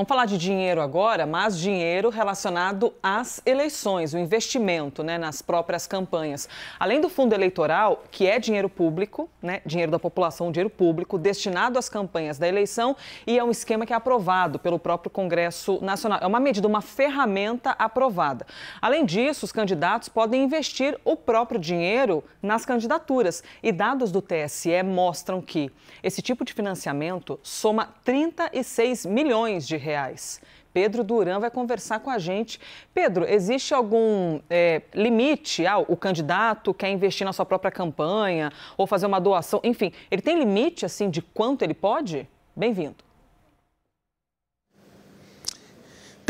Vamos falar de dinheiro agora, mas dinheiro relacionado às eleições, o investimento né, nas próprias campanhas. Além do fundo eleitoral, que é dinheiro público, né, dinheiro da população, dinheiro público, destinado às campanhas da eleição e é um esquema que é aprovado pelo próprio Congresso Nacional. É uma medida, uma ferramenta aprovada. Além disso, os candidatos podem investir o próprio dinheiro nas candidaturas. E dados do TSE mostram que esse tipo de financiamento soma 36 milhões de reais reais. Pedro Duran vai conversar com a gente. Pedro, existe algum é, limite? Ah, o candidato quer investir na sua própria campanha ou fazer uma doação? Enfim, ele tem limite assim de quanto ele pode? Bem-vindo.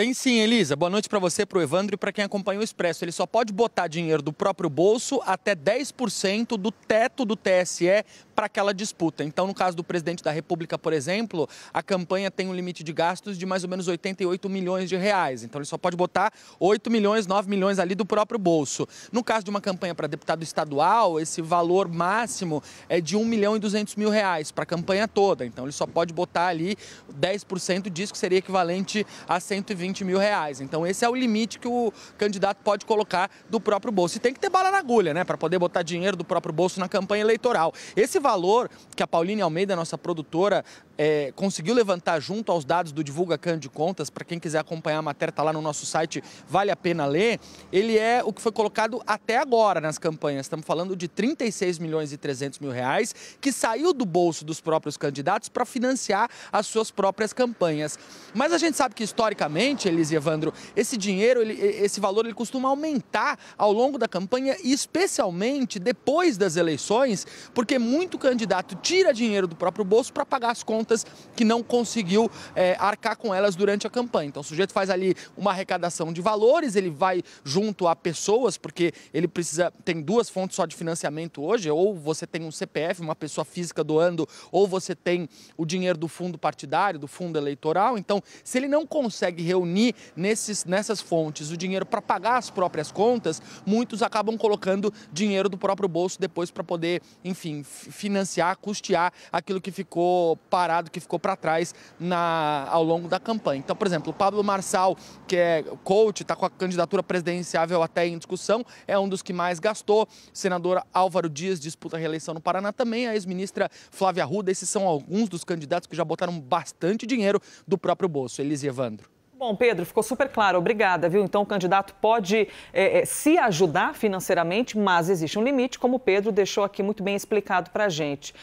Tem sim, Elisa. Boa noite para você, para o Evandro e para quem acompanha o Expresso. Ele só pode botar dinheiro do próprio bolso até 10% do teto do TSE para aquela disputa. Então, no caso do presidente da República, por exemplo, a campanha tem um limite de gastos de mais ou menos 88 milhões de reais. Então, ele só pode botar 8 milhões, 9 milhões ali do próprio bolso. No caso de uma campanha para deputado estadual, esse valor máximo é de 1 milhão e 200 mil reais para a campanha toda. Então, ele só pode botar ali 10% disso, que seria equivalente a 120 20 mil reais. Então esse é o limite que o candidato pode colocar do próprio bolso. E tem que ter bala na agulha, né? Para poder botar dinheiro do próprio bolso na campanha eleitoral. Esse valor que a Pauline Almeida, nossa produtora, é, conseguiu levantar junto aos dados do Divulga Can de Contas, para quem quiser acompanhar a matéria, está lá no nosso site, vale a pena ler. Ele é o que foi colocado até agora nas campanhas. Estamos falando de 36 milhões e 300 mil reais, que saiu do bolso dos próprios candidatos para financiar as suas próprias campanhas. Mas a gente sabe que, historicamente, importante, Elise Evandro, esse dinheiro, ele, esse valor, ele costuma aumentar ao longo da campanha e especialmente depois das eleições, porque muito candidato tira dinheiro do próprio bolso para pagar as contas que não conseguiu é, arcar com elas durante a campanha. Então, o sujeito faz ali uma arrecadação de valores, ele vai junto a pessoas, porque ele precisa, tem duas fontes só de financiamento hoje, ou você tem um CPF, uma pessoa física doando, ou você tem o dinheiro do fundo partidário, do fundo eleitoral. Então, se ele não consegue reunir reunir nesses, nessas fontes o dinheiro para pagar as próprias contas, muitos acabam colocando dinheiro do próprio bolso depois para poder, enfim, financiar, custear aquilo que ficou parado, que ficou para trás na, ao longo da campanha. Então, por exemplo, o Pablo Marçal, que é coach, está com a candidatura presidenciável até em discussão, é um dos que mais gastou. Senador Álvaro Dias disputa a reeleição no Paraná também. A ex-ministra Flávia Arruda, esses são alguns dos candidatos que já botaram bastante dinheiro do próprio bolso. Elis Evandro. Bom, Pedro, ficou super claro, obrigada, viu? Então, o candidato pode é, é, se ajudar financeiramente, mas existe um limite, como o Pedro deixou aqui muito bem explicado para a gente.